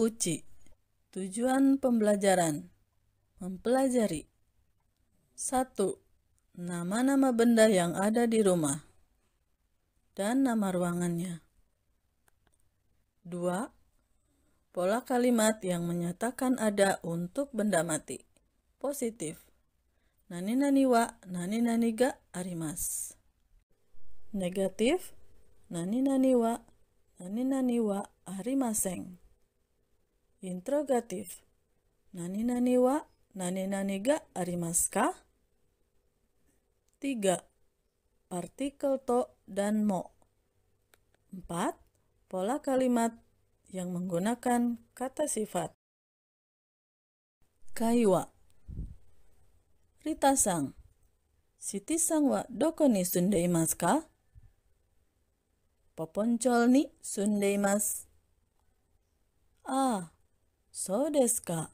Uci. Tujuan pembelajaran. Mempelajari. 1. Nama-nama benda yang ada di rumah dan nama ruangannya. 2. Pola kalimat yang menyatakan ada untuk benda mati. Positif. Nani nani wa, nani nani ga arimas. Negatif. Nani nani wa, nani nani wa arimaseng. Interrogatif. Nani nani wa, nani nani ga arimaska. Tiga, 3. Artikel to dan mo. Empat, Pola kalimat yang menggunakan kata sifat. Kaiwa. Rita sang. Siti sang wa doko ni mas ka? Poponcol ni mas. Ah, そうですか。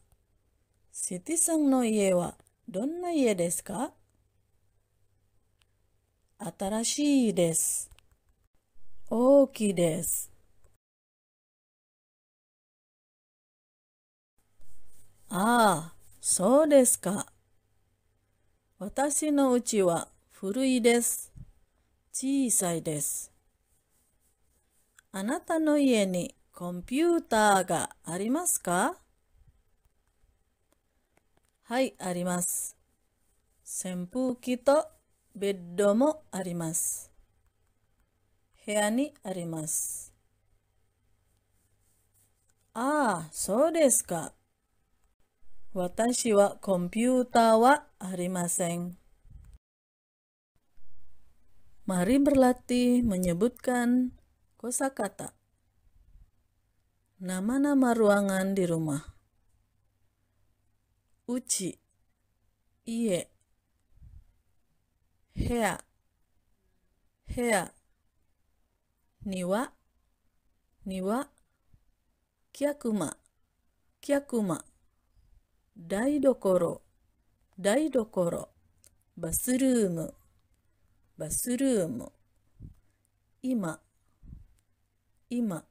シティさんの家はどんな家ですか新しいです。大きいです。ああ、そうですか。私の家は古いです。小さいです。あなたの家にコンピューターがありますかはい、あります。扇風機とベッドもあります。部屋にあります。ああ、そうですか。私はコンピューターはありません。Mari berlatih menyebutkan kosakata. Nama-nama ruangan di rumah. Uchi, iye, hea, hea, niwa, niwa, kyakuma, kyakuma, daidokoro, daidokoro, basuruumu, basuruumu, 今今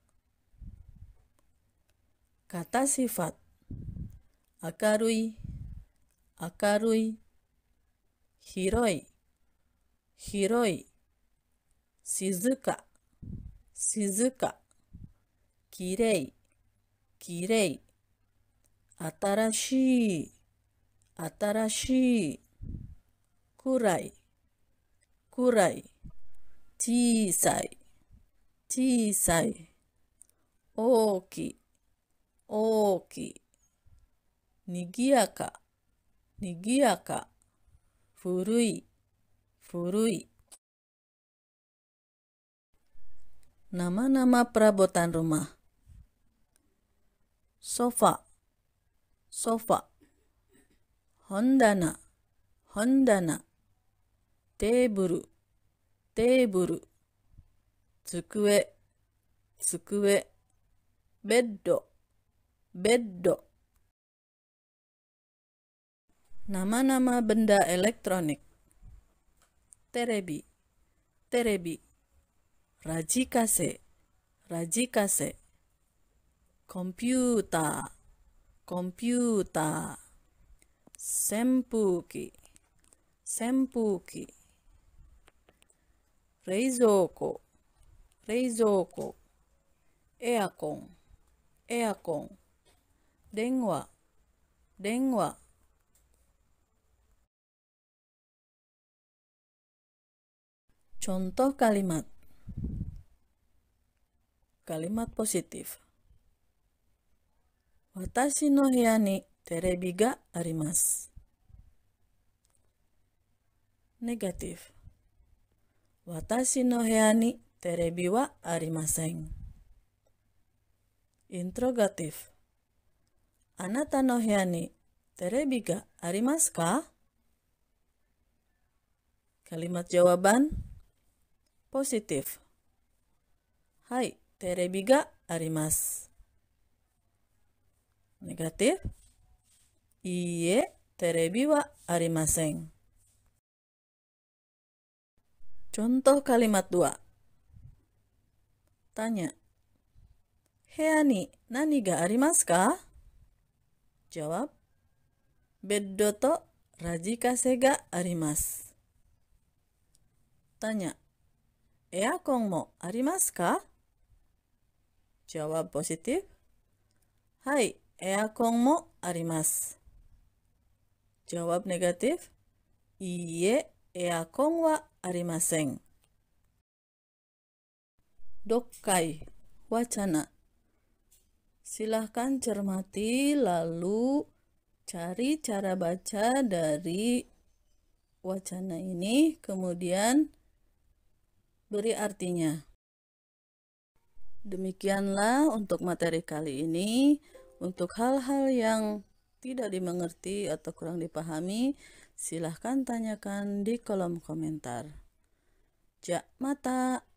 Kata sifat 明るい明るい広い広い静か静かきれいきれい新しい新しい暗い暗い小さい小さい大きい大きい、にぎやか、にぎやか、古い、古い。Nama-nama perabotan rumah. Sofa, sofa. Hondana, hondana. t a b l e t a b l e Tsukue, tsukue. Beddo, Beddo Nama-nama benda elektronik Terebi Terebi Rajikase Rajikase Komputer Komputer Sempuki Sempuki Reizoko Reizoko Eakon Eakon Dengwa. Contoh kalimat Kalimat positif Watashi no hiya ni terebi ga arimasu Negatif Watashi no hiya ni terebi wa arimasen Interrogative. Anata ka? Kalimat jawaban positif. Hai, terebi ga arimasu. Negatif. Iye, terebi wa arimaseng. Contoh kalimat 2. Tanya. Heani, nani ga arimasu ka? Jawab, Beddoto rajika sega arimas. Tanya, Eakon mo arimas ka? Jawab positif, Hai, eakon mo arimas. Jawab negatif, Iye eakon wa arimasen. Dokkai, wacana. Silahkan cermati lalu cari cara baca dari wacana ini kemudian beri artinya. Demikianlah untuk materi kali ini. Untuk hal-hal yang tidak dimengerti atau kurang dipahami, silahkan tanyakan di kolom komentar. Jak mata.